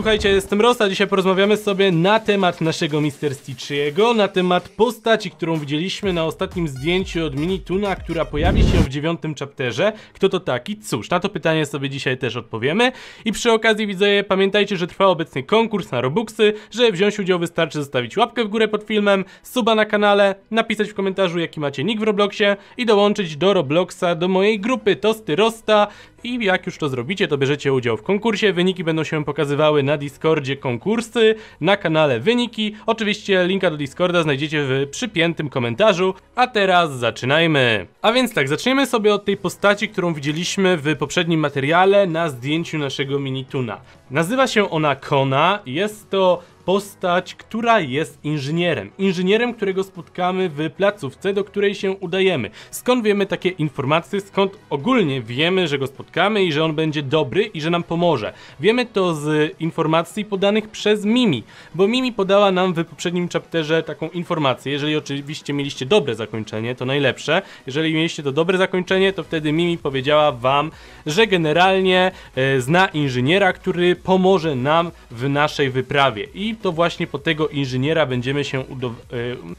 Słuchajcie, jestem Rosta, dzisiaj porozmawiamy sobie na temat naszego Mister Stitchiego, na temat postaci, którą widzieliśmy na ostatnim zdjęciu od Mini Tuna, która pojawi się w dziewiątym chapterze. Kto to taki? Cóż, na to pytanie sobie dzisiaj też odpowiemy. I przy okazji widzę, pamiętajcie, że trwa obecnie konkurs na Robuxy, żeby wziąć udział wystarczy zostawić łapkę w górę pod filmem, suba na kanale, napisać w komentarzu jaki macie nick w Robloxie i dołączyć do Robloxa, do mojej grupy Tosty Rosta i jak już to zrobicie, to bierzecie udział w konkursie. Wyniki będą się pokazywały na Discordzie konkursy, na kanale Wyniki. Oczywiście linka do Discorda znajdziecie w przypiętym komentarzu. A teraz zaczynajmy. A więc tak, zaczniemy sobie od tej postaci, którą widzieliśmy w poprzednim materiale na zdjęciu naszego Minituna. Nazywa się ona Kona, jest to postać, która jest inżynierem. Inżynierem, którego spotkamy w placówce, do której się udajemy. Skąd wiemy takie informacje, skąd ogólnie wiemy, że go spotkamy i że on będzie dobry i że nam pomoże. Wiemy to z informacji podanych przez Mimi, bo Mimi podała nam w poprzednim chapterze taką informację, jeżeli oczywiście mieliście dobre zakończenie, to najlepsze. Jeżeli mieliście to dobre zakończenie, to wtedy Mimi powiedziała wam, że generalnie e, zna inżyniera, który pomoże nam w naszej wyprawie. I i to właśnie po tego inżyniera będziemy się e,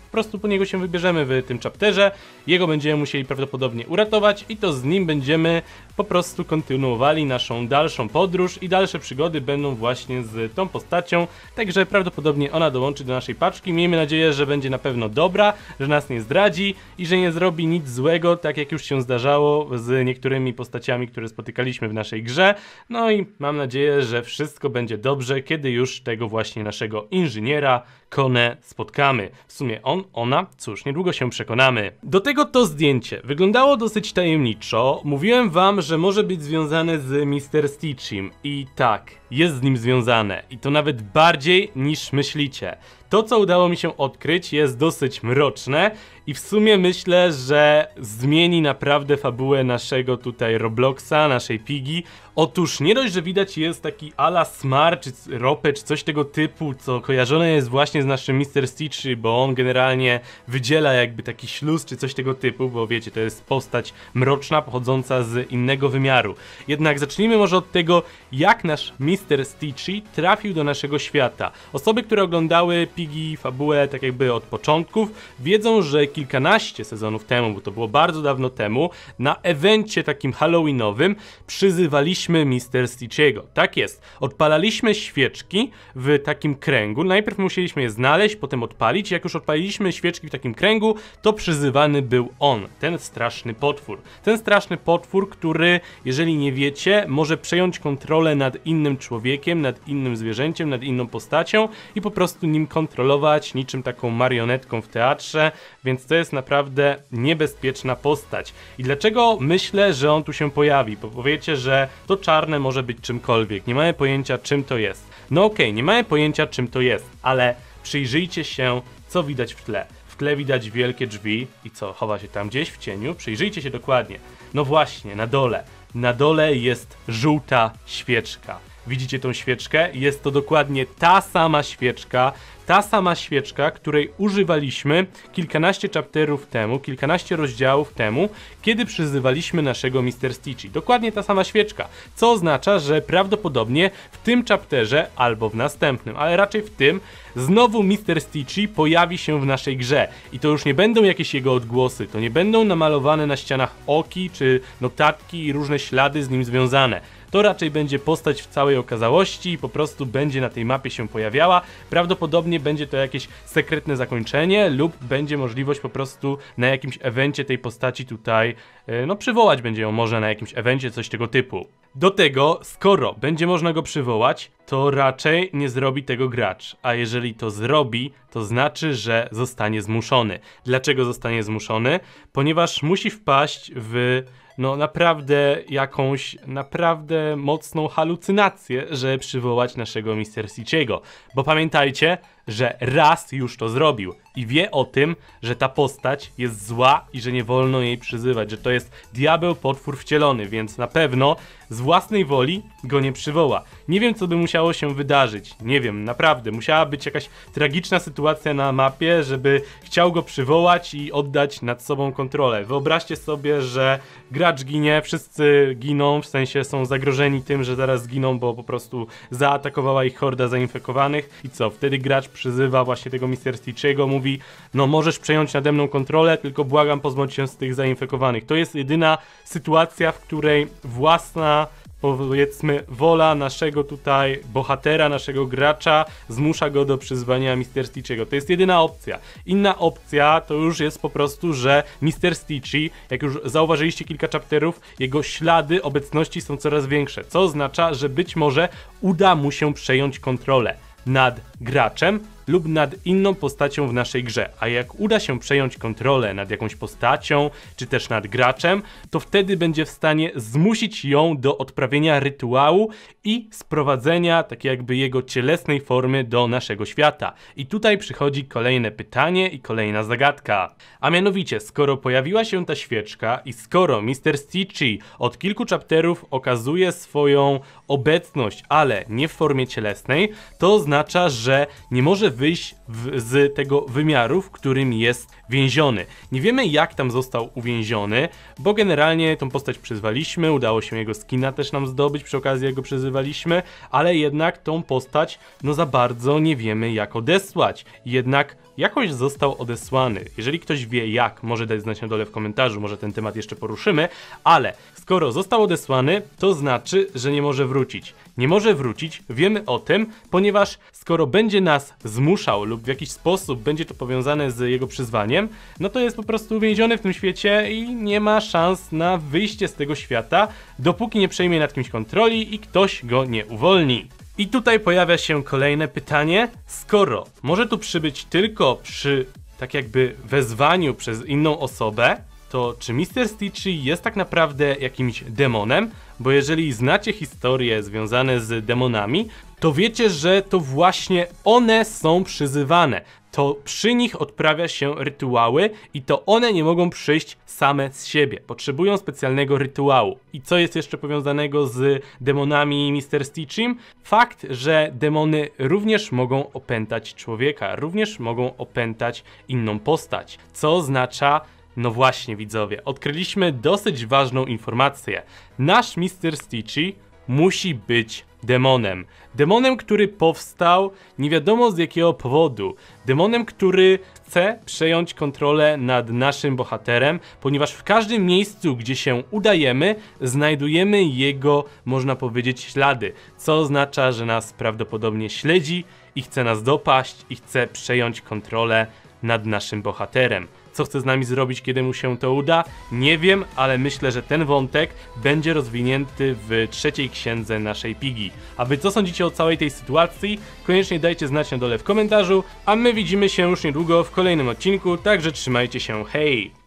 po prostu po niego się wybierzemy w tym chapterze. Jego będziemy musieli prawdopodobnie uratować i to z nim będziemy po prostu kontynuowali naszą dalszą podróż i dalsze przygody będą właśnie z tą postacią, także prawdopodobnie ona dołączy do naszej paczki. Miejmy nadzieję, że będzie na pewno dobra, że nas nie zdradzi i że nie zrobi nic złego, tak jak już się zdarzało z niektórymi postaciami, które spotykaliśmy w naszej grze. No i mam nadzieję, że wszystko będzie dobrze, kiedy już tego właśnie naszego inżyniera Kone spotkamy. W sumie on, ona, cóż, niedługo się przekonamy. Do tego to zdjęcie. Wyglądało dosyć tajemniczo. Mówiłem wam, że może być związane z Mr. Stitchim i tak, jest z nim związane i to nawet bardziej niż myślicie. To, co udało mi się odkryć, jest dosyć mroczne i w sumie myślę, że zmieni naprawdę fabułę naszego tutaj Robloxa, naszej Pigi. Otóż nie dość, że widać jest taki ala smart czy ropę, czy coś tego typu, co kojarzone jest właśnie z naszym Mr. Stitchy, bo on generalnie wydziela jakby taki śluz, czy coś tego typu, bo wiecie, to jest postać mroczna, pochodząca z innego wymiaru. Jednak zacznijmy może od tego, jak nasz Mr. Stitchy trafił do naszego świata. Osoby, które oglądały Pigi intrigi, fabułę, tak jakby od początków, wiedzą, że kilkanaście sezonów temu, bo to było bardzo dawno temu, na evencie takim halloweenowym przyzywaliśmy Mister Stitchiego. Tak jest. Odpalaliśmy świeczki w takim kręgu. Najpierw musieliśmy je znaleźć, potem odpalić. Jak już odpaliliśmy świeczki w takim kręgu, to przyzywany był on, ten straszny potwór. Ten straszny potwór, który, jeżeli nie wiecie, może przejąć kontrolę nad innym człowiekiem, nad innym zwierzęciem, nad inną postacią i po prostu nim kontrolować kontrolować niczym taką marionetką w teatrze, więc to jest naprawdę niebezpieczna postać. I dlaczego myślę, że on tu się pojawi? Bo powiecie, że to czarne może być czymkolwiek, nie mamy pojęcia czym to jest. No okej, okay, nie mamy pojęcia czym to jest, ale przyjrzyjcie się co widać w tle. W tle widać wielkie drzwi i co, chowa się tam gdzieś w cieniu? Przyjrzyjcie się dokładnie. No właśnie, na dole. Na dole jest żółta świeczka. Widzicie tą świeczkę? Jest to dokładnie ta sama świeczka, ta sama świeczka, której używaliśmy kilkanaście chapterów temu, kilkanaście rozdziałów temu, kiedy przyzywaliśmy naszego Mister Stitchy. Dokładnie ta sama świeczka, co oznacza, że prawdopodobnie w tym chapterze albo w następnym, ale raczej w tym, znowu Mister Stitchy pojawi się w naszej grze. I to już nie będą jakieś jego odgłosy, to nie będą namalowane na ścianach oki czy notatki i różne ślady z nim związane to raczej będzie postać w całej okazałości i po prostu będzie na tej mapie się pojawiała. Prawdopodobnie będzie to jakieś sekretne zakończenie lub będzie możliwość po prostu na jakimś evencie tej postaci tutaj, e, no przywołać będzie ją może na jakimś evencie, coś tego typu. Do tego, skoro będzie można go przywołać, to raczej nie zrobi tego gracz, a jeżeli to zrobi, to znaczy, że zostanie zmuszony. Dlaczego zostanie zmuszony? Ponieważ musi wpaść w no naprawdę jakąś naprawdę mocną halucynację, żeby przywołać naszego Mr. Siciego. Bo pamiętajcie, że raz już to zrobił i wie o tym, że ta postać jest zła i że nie wolno jej przyzywać, że to jest diabeł potwór wcielony, więc na pewno z własnej woli go nie przywoła. Nie wiem, co by musiało się wydarzyć. Nie wiem, naprawdę. Musiała być jakaś tragiczna sytuacja na mapie, żeby chciał go przywołać i oddać nad sobą kontrolę. Wyobraźcie sobie, że gracz ginie, wszyscy giną, w sensie są zagrożeni tym, że zaraz giną, bo po prostu zaatakowała ich horda zainfekowanych. I co? Wtedy gracz przyzywa właśnie tego Mr. Stitchego, mówi mówi, no możesz przejąć nade mną kontrolę, tylko błagam pozbądź się z tych zainfekowanych. To jest jedyna sytuacja, w której własna powiedzmy wola naszego tutaj bohatera, naszego gracza zmusza go do przyzwania Mister Stitchiego. To jest jedyna opcja. Inna opcja to już jest po prostu, że Mister Stitchy, jak już zauważyliście kilka chapterów, jego ślady obecności są coraz większe, co oznacza, że być może uda mu się przejąć kontrolę nad graczem lub nad inną postacią w naszej grze, a jak uda się przejąć kontrolę nad jakąś postacią, czy też nad graczem, to wtedy będzie w stanie zmusić ją do odprawienia rytuału i sprowadzenia tak jakby jego cielesnej formy do naszego świata. I tutaj przychodzi kolejne pytanie i kolejna zagadka. A mianowicie, skoro pojawiła się ta świeczka i skoro Mr. Stitchy od kilku chapterów okazuje swoją obecność, ale nie w formie cielesnej, to oznacza, że że nie może wyjść w, z tego wymiaru, w którym jest więziony. Nie wiemy jak tam został uwięziony, bo generalnie tą postać przyzwaliśmy, udało się jego skina też nam zdobyć, przy okazji jego przyzywaliśmy, ale jednak tą postać no za bardzo nie wiemy jak odesłać. Jednak jakoś został odesłany. Jeżeli ktoś wie jak, może dać znać na dole w komentarzu, może ten temat jeszcze poruszymy, ale skoro został odesłany, to znaczy, że nie może wrócić nie może wrócić, wiemy o tym, ponieważ skoro będzie nas zmuszał lub w jakiś sposób będzie to powiązane z jego przyzwaniem, no to jest po prostu uwięziony w tym świecie i nie ma szans na wyjście z tego świata, dopóki nie przejmie nad kimś kontroli i ktoś go nie uwolni. I tutaj pojawia się kolejne pytanie, skoro może tu przybyć tylko przy tak jakby wezwaniu przez inną osobę, to czy Mr. Stitchy jest tak naprawdę jakimś demonem? Bo jeżeli znacie historie związane z demonami, to wiecie, że to właśnie one są przyzywane. To przy nich odprawia się rytuały i to one nie mogą przyjść same z siebie. Potrzebują specjalnego rytuału. I co jest jeszcze powiązanego z demonami i Mr. Stitchim? Fakt, że demony również mogą opętać człowieka, również mogą opętać inną postać, co oznacza, no właśnie widzowie, odkryliśmy dosyć ważną informację. Nasz Mr. Stitchy musi być demonem. Demonem, który powstał nie wiadomo z jakiego powodu. Demonem, który chce przejąć kontrolę nad naszym bohaterem, ponieważ w każdym miejscu, gdzie się udajemy, znajdujemy jego, można powiedzieć, ślady, co oznacza, że nas prawdopodobnie śledzi i chce nas dopaść i chce przejąć kontrolę nad naszym bohaterem. Co chce z nami zrobić, kiedy mu się to uda? Nie wiem, ale myślę, że ten wątek będzie rozwinięty w trzeciej księdze naszej Pigi. A wy co sądzicie o całej tej sytuacji? Koniecznie dajcie znać na dole w komentarzu, a my widzimy się już niedługo w kolejnym odcinku, także trzymajcie się, hej!